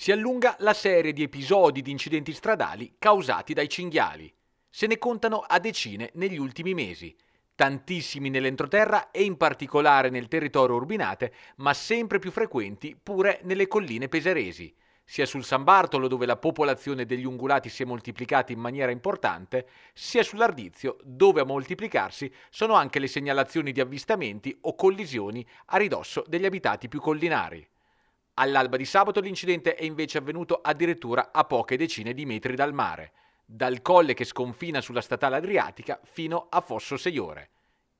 Si allunga la serie di episodi di incidenti stradali causati dai cinghiali. Se ne contano a decine negli ultimi mesi, tantissimi nell'entroterra e in particolare nel territorio urbinate, ma sempre più frequenti pure nelle colline peseresi, sia sul San Bartolo dove la popolazione degli ungulati si è moltiplicata in maniera importante, sia sull'Ardizio dove a moltiplicarsi sono anche le segnalazioni di avvistamenti o collisioni a ridosso degli abitati più collinari. All'alba di sabato l'incidente è invece avvenuto addirittura a poche decine di metri dal mare, dal colle che sconfina sulla statale adriatica fino a Fosso Seiore.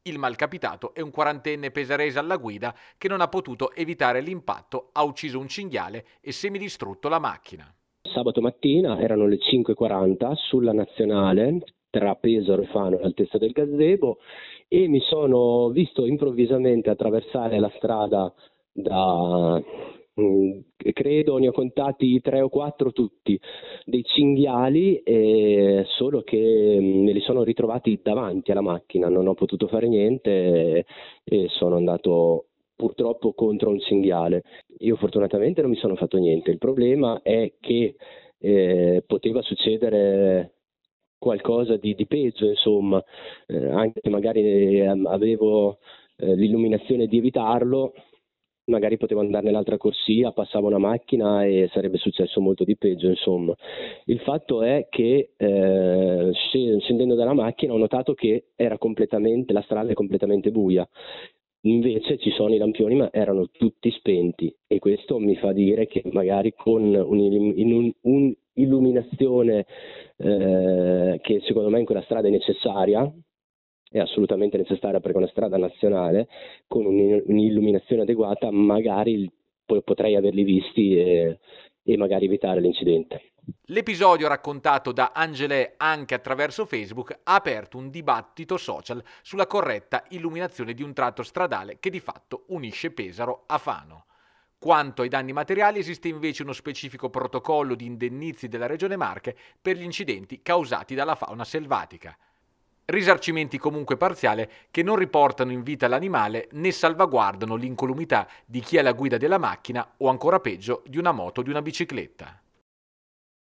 Il malcapitato è un quarantenne pesarese alla guida che non ha potuto evitare l'impatto, ha ucciso un cinghiale e semidistrutto la macchina. Sabato mattina erano le 5.40 sulla nazionale tra Pesaro e Fano all'altezza del gazebo e mi sono visto improvvisamente attraversare la strada da, Mm, credo ne ho contati tre o quattro tutti dei cinghiali eh, solo che mm, me li sono ritrovati davanti alla macchina non ho potuto fare niente e sono andato purtroppo contro un cinghiale io fortunatamente non mi sono fatto niente il problema è che eh, poteva succedere qualcosa di, di peggio insomma eh, anche se magari eh, avevo eh, l'illuminazione di evitarlo magari potevo andare nell'altra corsia, passava una macchina e sarebbe successo molto di peggio, insomma. Il fatto è che eh, scendendo dalla macchina ho notato che la strada è completamente buia. Invece ci sono i lampioni, ma erano tutti spenti e questo mi fa dire che magari con un'illuminazione eh, che secondo me in quella strada è necessaria, è assolutamente necessaria perché è una strada nazionale con un'illuminazione adeguata magari potrei averli visti e, e magari evitare l'incidente. L'episodio raccontato da Angelè anche attraverso Facebook ha aperto un dibattito social sulla corretta illuminazione di un tratto stradale che di fatto unisce Pesaro a Fano. Quanto ai danni materiali esiste invece uno specifico protocollo di indennizi della Regione Marche per gli incidenti causati dalla fauna selvatica risarcimenti comunque parziali che non riportano in vita l'animale né salvaguardano l'incolumità di chi è alla guida della macchina o ancora peggio di una moto o di una bicicletta.